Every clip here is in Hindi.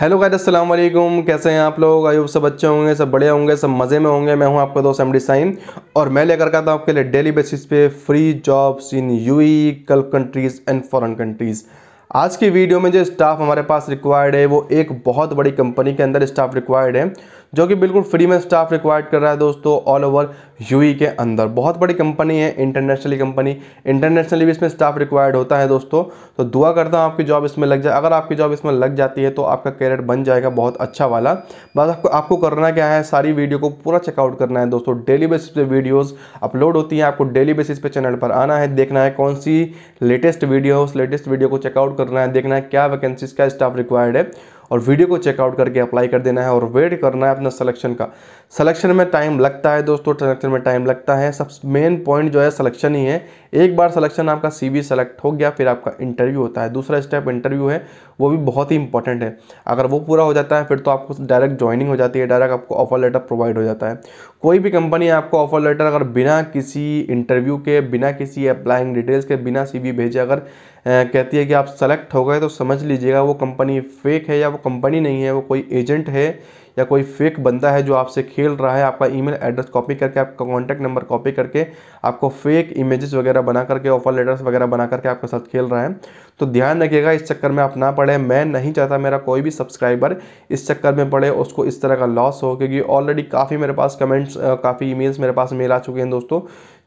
हेलो गाइस अस्सलाम वालेकुम कैसे हैं आप लोग आयो सब अच्छे होंगे सब बड़े होंगे सब मज़े में होंगे मैं हूं आपका दोस्त एम साइन और मैं लेकर आता हूं आपके लिए डेली बेसिस पे free jobs in UAE Gulf countries and foreign countries आज की वीडियो में जो स्टाफ हमारे पास रिक्वायर्ड है वो एक बहुत बड़ी कंपनी के अंदर स्टाफ रिक्वायर्ड है जो कि बिल्कुल फ्री में स्टाफ रिक्वायर्ड कर रहा है दोस्तों ऑल ओवर यूई के अंदर बहुत बड़ी कंपनी है इंटरनेशनली कंपनी इंटरनेशनली भी इसमें स्टाफ रिक्वायर्ड होता है दोस्तों तो दुआ करता हूँ आपकी जॉब इसमें लग जाए अगर आपकी जॉब इसमें लग जाती है तो आपका कैरियर बन जाएगा बहुत अच्छा वाला बस आपको आपको करना क्या है सारी वीडियो को पूरा चेकआउट करना है दोस्तों डेली बेसिस पे वीडियोज़ अपलोड होती हैं आपको डेली बेसिस पे चैनल पर आना है देखना है कौन सी लेटेस्ट वीडियो है उस लेटेस्ट वीडियो को चेकआउट करना है देखना है क्या वैकेंसीज का स्टाफ रिक्वायर्ड है और वीडियो को चेकआउट करके अप्लाई कर देना है और वेट करना है अपना सलेक्शन का सलेक्शन में टाइम लगता है दोस्तों सलेक्शन में टाइम लगता है सब मेन पॉइंट जो है सलेक्शन ही है एक बार सलेक्शन आपका सी सेलेक्ट हो गया फिर आपका इंटरव्यू होता है दूसरा स्टेप इंटरव्यू है वो भी बहुत ही इंपॉर्टेंट है अगर वो पूरा हो जाता है फिर तो आपको डायरेक्ट ज्वाइनिंग हो जाती है डायरेक्ट आपको ऑफर लेटर प्रोवाइड हो जाता है कोई भी कंपनी आपको ऑफर लेटर अगर बिना किसी इंटरव्यू के बिना किसी अप्लाइंग डिटेल्स के बिना सी भेजे अगर कहती है कि आप सेलेक्ट हो गए तो समझ लीजिएगा वो कंपनी फेक है या वो कंपनी नहीं है वो कोई एजेंट है या कोई फेक बंदा है जो आपसे खेल रहा है आपका ईमेल एड्रेस कॉपी करके आपका कॉन्टैक्ट नंबर कॉपी करके आपको फेक इमेजेस वगैरह बना करके ऑफर लेटर्स वगैरह बना करके आपके साथ खेल रहा है तो ध्यान रखिएगा इस चक्कर में आप ना पड़े मैं नहीं चाहता मेरा कोई भी सब्सक्राइबर इस चक्कर में पड़े उसको इस तरह का लॉस हो क्योंकि ऑलरेडी काफ़ी मेरे पास कमेंट्स काफ़ी ई मेरे पास मेल आ चुके हैं दोस्तों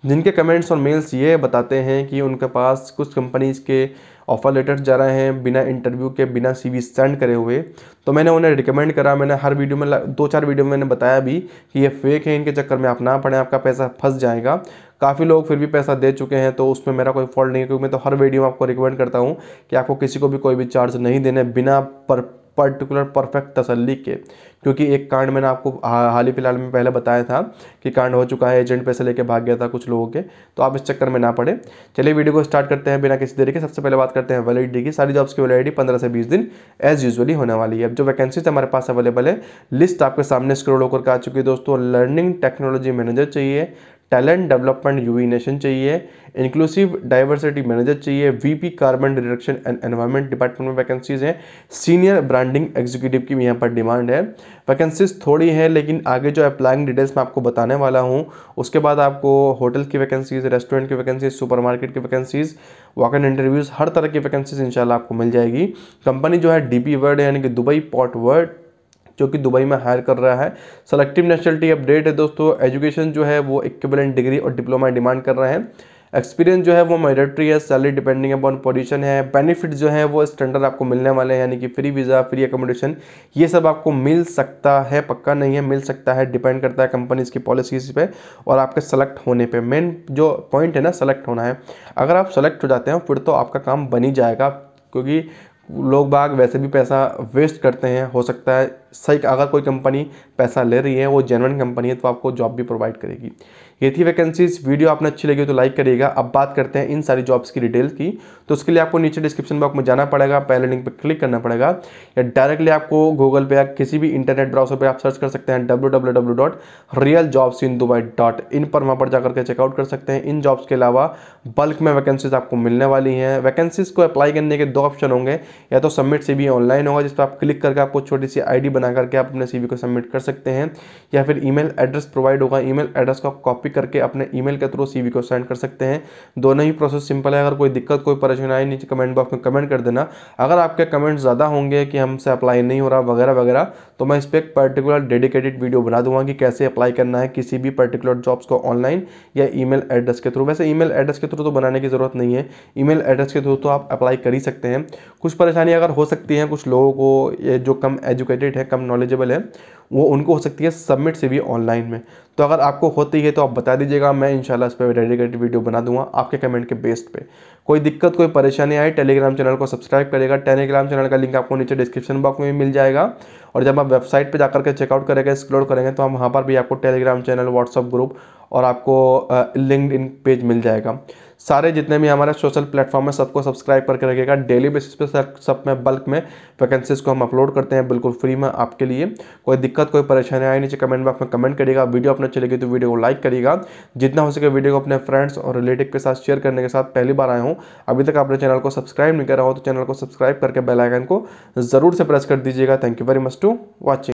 जिनके कमेंट्स और मेल्स ये बताते हैं कि उनके पास कुछ कंपनीज़ के ऑफ़र लेटर्स जा रहे हैं बिना इंटरव्यू के बिना सीवी सेंड करे हुए तो मैंने उन्हें रिकमेंड करा मैंने हर वीडियो में दो चार वीडियो में मैंने बताया भी कि ये फेक है इनके चक्कर में आप ना पढ़ें आपका पैसा फंस जाएगा काफ़ी लोग फिर भी पैसा दे चुके हैं तो उसमें मेरा कोई फॉल्ट नहीं है क्योंकि मैं तो हर वीडियो में आपको रिकमेंड करता हूँ कि आपको किसी को भी कोई भी चार्ज नहीं देने बिना पर पर्टिकुलर परफेक्ट तसल्ली के क्योंकि एक कांड मैंने आपको हाल ही फिलहाल में पहले बताया था कि कांड हो चुका है एजेंट पैसे लेके भाग गया था कुछ लोगों के तो आप इस चक्कर में ना पड़े चलिए वीडियो को स्टार्ट करते हैं बिना किसी देरी के सबसे पहले बात करते हैं वैलिडिटी की सारी जॉब्स की वैलिडिटी पंद्रह से बीस दिन एज यूजली होने वाली है अब जो वैकेंसीज हमारे पास अवेलेबल है लिस्ट आपके सामने स्क्रोल होकर आ चुकी है दोस्तों लर्निंग टेक्नोलॉजी मैनेजर चाहिए टैलेंट डेवलपमेंट यूविनेशन चाहिए इंक्लूसिव डाइवर्सिटी मैनेजर चाहिए VP carbon deduction and environment department में वैकेंसीज हैं सीनियर ब्रांडिंग एग्जीक्यूटिव की भी यहाँ पर डिमांड है वैकेंसीज थोड़ी है लेकिन आगे जो अप्लाइंग डिटेल्स मैं आपको बताने वाला हूँ उसके बाद आपको होटल की वैकेंसीज रेस्टोरेंट की वैकेंसीज सुपर की वैकेंसीज वॉक एंड इंटरव्यूज़ हर तरह की वैकेंसीज इनशाला आपको मिल जाएगी कंपनी जो है डी पी वर्ड यानी कि दुबई पॉट वर्ड जो कि दुबई में हायर कर रहा है सेलेक्टिव नेशनलिटी अपडेट है दोस्तों एजुकेशन जो है वो इक्विवेलेंट डिग्री और डिप्लोमा डिमांड कर रहे हैं एक्सपीरियंस जो है वो मैरिटरी है सैलरी डिपेंडिंग अपॉन पोजीशन है बेनिफिट जो है वो स्टैंडर्ड आपको मिलने वाले हैं यानी कि फ्री वीज़ा फ्री एकोमोडेशन ये सब आपको मिल सकता है पक्का नहीं है मिल सकता है डिपेंड करता है कंपनीज की पॉलिसीज पे और आपके सेलेक्ट होने पे मेन जो पॉइंट है ना सेलेक्ट होना है अगर आप सेलेक्ट हो जाते हैं फिर तो आपका काम बन ही जाएगा क्योंकि लोग बाग वैसे भी पैसा वेस्ट करते हैं हो सकता है सही अगर कोई कंपनी पैसा ले रही है वो जेनवन कंपनी है तो आपको जॉब भी प्रोवाइड करेगी ये थी वैकेंसीज वीडियो आपने अच्छी लगी तो लाइक करिएगा अब बात करते हैं इन सारी जॉब्स की डिटेल की तो उसके लिए आपको नीचे डिस्क्रिप्शन बॉक्स में जाना पड़ेगा पहले लिंक पर क्लिक करना पड़ेगा या डायरेक्टली आपको गूगल पे या किसी भी इंटरनेट ब्राउजर पर आप सर्च कर सकते हैं डब्ल्यू पर वहाँ पर जाकर के चेकआउट कर सकते हैं इन जॉब्स के अलावा बल्क में वैकेंसीज आपको मिलने वाली हैं वैकेंसीज को अप्लाई करने के दो ऑप्शन होंगे या तो सबमिट से भी ऑनलाइन होगा जिस पर आप क्लिक करके आपको छोटी सी आई बना करके आप अपने सीवी को सबमिट कर सकते हैं या फिर ईमेल एड्रेस प्रोवाइड होगा ईमेल एड्रेस को आप कॉपी करके अपने ईमेल के थ्रू सीवी को सेंड कर सकते हैं दोनों ही प्रोसेस सिंपल है अगर कोई दिक्कत कोई परेशानी आई नीचे कमेंट बॉक्स में कमेंट कर देना अगर आपके कमेंट ज़्यादा होंगे कि हमसे अप्लाई नहीं हो रहा वगैरह वगैरह तो मैं इस पर एक पर्टिकुलर डेडिकेटेड वीडियो बना दूंगा कि कैसे अप्लाई करना है किसी भी पर्टिकुलर जॉब्स को ऑनलाइन या ईमेल एड्रेस के थ्रू वैसे ईमेल एड्रेस के थ्रू तो बनाने की ज़रूरत नहीं है ईमेल एड्रेस के थ्रू तो आप अप्लाई कर ही सकते हैं कुछ परेशानी अगर हो सकती है कुछ लोगों को ये जो कम एजुकेटेड है कम नॉलेजेबल है वो उनको हो सकती है सबमिट से भी ऑनलाइन में तो अगर आपको होती है तो आप बता दीजिएगा मैं इंशाल्लाह इस पर डेडिकेटेड वीडियो बना दूंगा आपके कमेंट के बेस्ट पे कोई दिक्कत कोई परेशानी आए टेलीग्राम चैनल को सब्सक्राइब करेगा टेलीग्राम चैनल का लिंक आपको नीचे डिस्क्रिप्शन बॉक्स में भी मिल जाएगा और जब आप वेबसाइट पर जाकर के चेकआउट करेंगे एक्सप्लोर करेंगे तो हम वहाँ पर भी आपको टेलीग्राम चैनल व्हाट्सअप ग्रुप और आपको लिंकड पेज मिल जाएगा सारे जितने भी हमारे सोशल प्लेटफॉर्म है सबको सब्सक्राइब करके रखिएगा डेली बेसिस पे सब में बल्क में वैकेंसीज को हम अपलोड करते हैं बिल्कुल फ्री में आपके लिए कोई दिक्कत कोई परेशानी आई नीचे कमेंट बॉक्स में कमेंट करिएगा वीडियो अपने गई तो वीडियो को लाइक करिएगा जितना हो सके वीडियो को अपने फ्रेंड्स और रिलेटिव के साथ शेयर करने के साथ पहली बार आए हूँ अभी तक आपने चैनल को सब्सक्राइब नहीं करा हो तो चैनल को सब्सक्राइब करके बेलाइकन को ज़रूर से प्रेस कर दीजिएगा thank you very much to watching